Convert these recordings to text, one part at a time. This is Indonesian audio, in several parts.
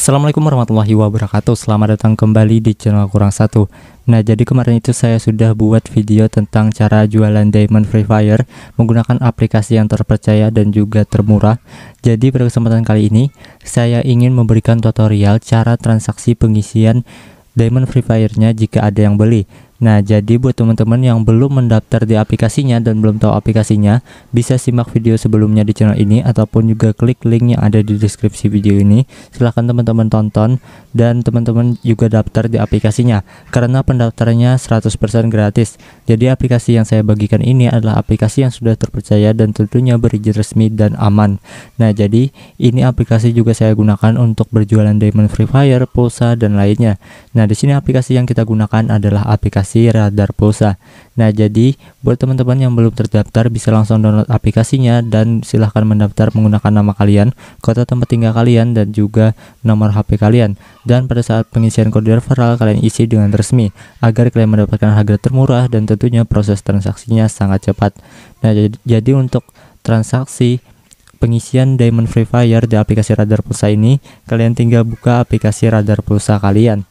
Assalamualaikum warahmatullahi wabarakatuh Selamat datang kembali di channel kurang satu Nah jadi kemarin itu saya sudah buat video tentang cara jualan diamond free fire Menggunakan aplikasi yang terpercaya dan juga termurah Jadi pada kesempatan kali ini Saya ingin memberikan tutorial cara transaksi pengisian diamond free fire nya jika ada yang beli Nah, jadi buat teman-teman yang belum mendaftar di aplikasinya dan belum tahu aplikasinya, bisa simak video sebelumnya di channel ini ataupun juga klik link yang ada di deskripsi video ini. Silahkan teman-teman tonton dan teman-teman juga daftar di aplikasinya karena pendaftarannya 100% gratis. Jadi aplikasi yang saya bagikan ini adalah aplikasi yang sudah terpercaya dan tentunya berizin resmi dan aman. Nah, jadi ini aplikasi juga saya gunakan untuk berjualan diamond free fire, pulsa dan lainnya. Nah, di sini aplikasi yang kita gunakan adalah aplikasi aplikasi Radar Pulsa. Nah, jadi buat teman-teman yang belum terdaftar bisa langsung download aplikasinya dan silahkan mendaftar menggunakan nama kalian, kota tempat tinggal kalian, dan juga nomor HP kalian. Dan pada saat pengisian kode referral kalian isi dengan resmi agar kalian mendapatkan harga termurah dan tentunya proses transaksinya sangat cepat. Nah, jadi untuk transaksi pengisian Diamond Free Fire di aplikasi Radar Pulsa ini, kalian tinggal buka aplikasi Radar Pulsa kalian.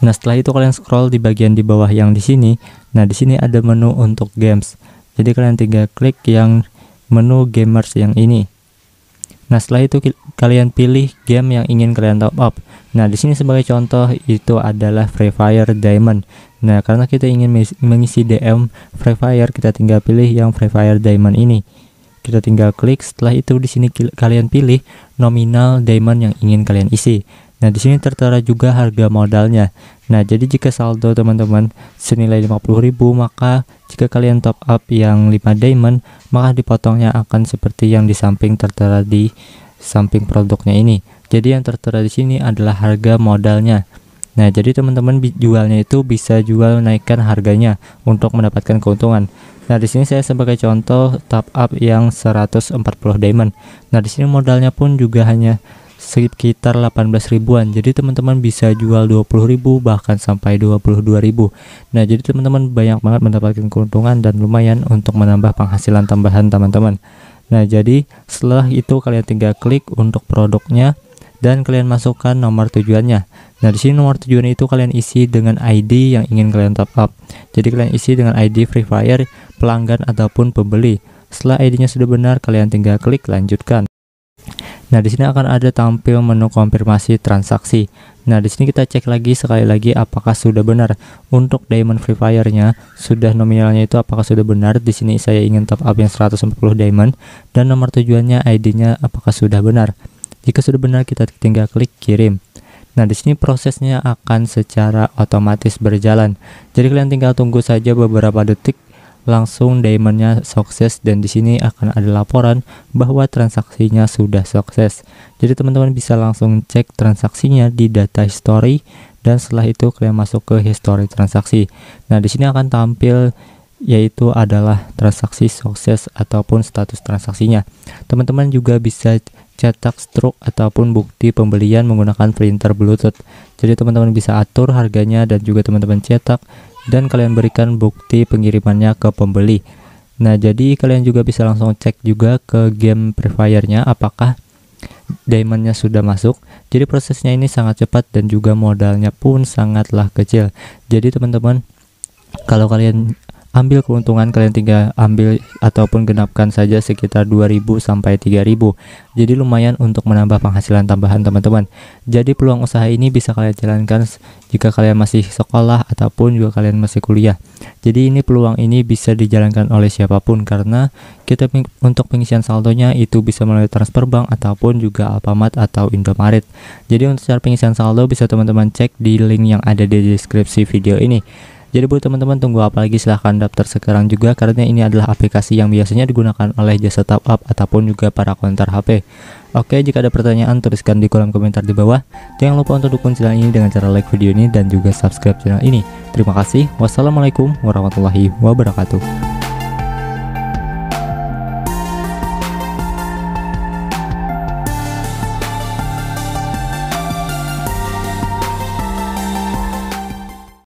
Nah, setelah itu kalian scroll di bagian di bawah yang di sini. Nah, di sini ada menu untuk games. Jadi kalian tinggal klik yang menu gamers yang ini. Nah, setelah itu kalian pilih game yang ingin kalian top up. Nah, di sini sebagai contoh itu adalah Free Fire Diamond. Nah, karena kita ingin mengisi DM Free Fire, kita tinggal pilih yang Free Fire Diamond ini. Kita tinggal klik, setelah itu di sini kalian pilih nominal diamond yang ingin kalian isi. Nah, di sini tertera juga harga modalnya. Nah, jadi jika saldo teman-teman senilai 50.000, maka jika kalian top up yang 5 diamond, maka dipotongnya akan seperti yang di samping tertera di samping produknya ini. Jadi yang tertera di sini adalah harga modalnya. Nah, jadi teman-teman jualnya itu bisa jual naikkan harganya untuk mendapatkan keuntungan. Nah, di sini saya sebagai contoh top up yang 140 diamond. Nah, di sini modalnya pun juga hanya sekitar 18 ribuan jadi teman-teman bisa jual 20 ribu bahkan sampai 22 ribu nah jadi teman-teman banyak banget mendapatkan keuntungan dan lumayan untuk menambah penghasilan tambahan teman-teman nah jadi setelah itu kalian tinggal klik untuk produknya dan kalian masukkan nomor tujuannya. Nah, di sini nomor tujuan itu kalian isi dengan ID yang ingin kalian top up. Jadi kalian isi dengan ID Free Fire pelanggan ataupun pembeli. Setelah ID-nya sudah benar, kalian tinggal klik lanjutkan. Nah, di sini akan ada tampil menu konfirmasi transaksi. Nah, di sini kita cek lagi sekali lagi apakah sudah benar untuk Diamond Free Fire-nya, sudah nominalnya itu apakah sudah benar. Di sini saya ingin top up yang 140 diamond dan nomor tujuannya ID-nya apakah sudah benar. Jika sudah benar kita tinggal klik kirim. Nah, di sini prosesnya akan secara otomatis berjalan. Jadi kalian tinggal tunggu saja beberapa detik langsung diamondnya sukses dan di sini akan ada laporan bahwa transaksinya sudah sukses. Jadi teman-teman bisa langsung cek transaksinya di data history dan setelah itu kalian masuk ke history transaksi. Nah, di sini akan tampil yaitu adalah transaksi sukses ataupun status transaksinya. Teman-teman juga bisa cetak struk ataupun bukti pembelian menggunakan printer Bluetooth. Jadi teman-teman bisa atur harganya dan juga teman-teman cetak dan kalian berikan bukti pengirimannya ke pembeli. Nah, jadi kalian juga bisa langsung cek juga ke game Free apakah diamondnya sudah masuk. Jadi prosesnya ini sangat cepat dan juga modalnya pun sangatlah kecil. Jadi teman-teman, kalau kalian ambil keuntungan kalian tinggal ambil ataupun genapkan saja sekitar 2000 sampai 3000 jadi lumayan untuk menambah penghasilan tambahan teman-teman jadi peluang usaha ini bisa kalian jalankan jika kalian masih sekolah ataupun juga kalian masih kuliah jadi ini peluang ini bisa dijalankan oleh siapapun karena kita untuk pengisian saldonya itu bisa melalui transfer bank ataupun juga Alfamart atau Indomaret jadi untuk cara pengisian saldo bisa teman-teman cek di link yang ada di deskripsi video ini jadi buat teman-teman tunggu apa lagi silahkan daftar sekarang juga karena ini adalah aplikasi yang biasanya digunakan oleh jasa top up ataupun juga para konter HP. Oke, jika ada pertanyaan tuliskan di kolom komentar di bawah. Jangan lupa untuk dukung channel ini dengan cara like video ini dan juga subscribe channel ini. Terima kasih. Wassalamualaikum warahmatullahi wabarakatuh.